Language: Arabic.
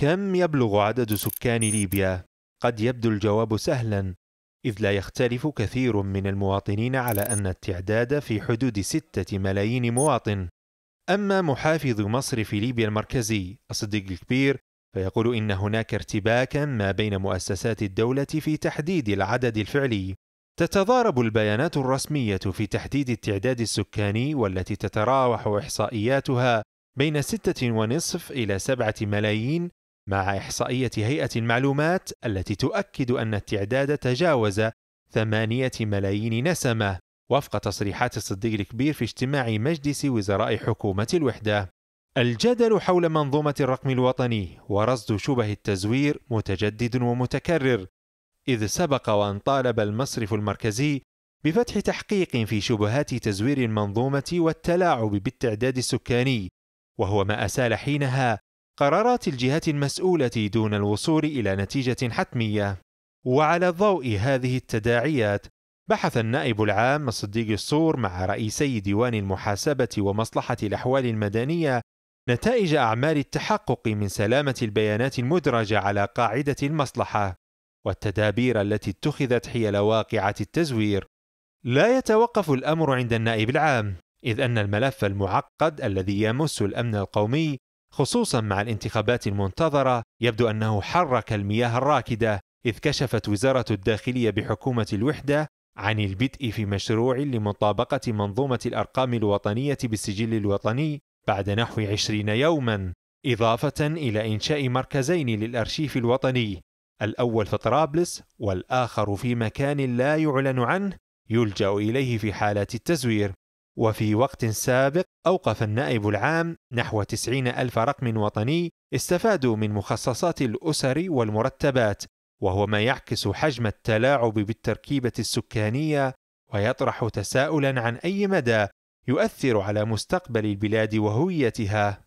كم يبلغ عدد سكان ليبيا؟ قد يبدو الجواب سهلا إذ لا يختلف كثير من المواطنين على أن التعداد في حدود ستة ملايين مواطن أما محافظ مصرف ليبيا المركزي الصديق الكبير فيقول إن هناك ارتباكا ما بين مؤسسات الدولة في تحديد العدد الفعلي تتضارب البيانات الرسمية في تحديد التعداد السكاني والتي تتراوح إحصائياتها بين ستة ونصف إلى سبعة ملايين مع إحصائية هيئة المعلومات التي تؤكد أن التعداد تجاوز 8 ملايين نسمة وفق تصريحات الصديق الكبير في اجتماع مجلس وزراء حكومة الوحدة. الجدل حول منظومة الرقم الوطني ورصد شبه التزوير متجدد ومتكرر، إذ سبق وأن طالب المصرف المركزي بفتح تحقيق في شبهات تزوير المنظومة والتلاعب بالتعداد السكاني، وهو ما أسال حينها قرارات الجهات المسؤولة دون الوصول إلى نتيجة حتمية. وعلى ضوء هذه التداعيات، بحث النائب العام الصديق الصور مع رئيسي ديوان المحاسبة ومصلحة الأحوال المدنية نتائج أعمال التحقق من سلامة البيانات المدرجة على قاعدة المصلحة، والتدابير التي اتخذت حيال واقعة التزوير. لا يتوقف الأمر عند النائب العام، إذ أن الملف المعقد الذي يمس الأمن القومي خصوصا مع الانتخابات المنتظرة يبدو أنه حرك المياه الراكدة إذ كشفت وزارة الداخلية بحكومة الوحدة عن البدء في مشروع لمطابقة منظومة الأرقام الوطنية بالسجل الوطني بعد نحو عشرين يوما إضافة إلى إنشاء مركزين للأرشيف الوطني الأول في طرابلس والآخر في مكان لا يعلن عنه يلجأ إليه في حالات التزوير وفي وقت سابق أوقف النائب العام نحو 90 ألف رقم وطني استفادوا من مخصصات الأسر والمرتبات وهو ما يعكس حجم التلاعب بالتركيبة السكانية ويطرح تساؤلا عن أي مدى يؤثر على مستقبل البلاد وهويتها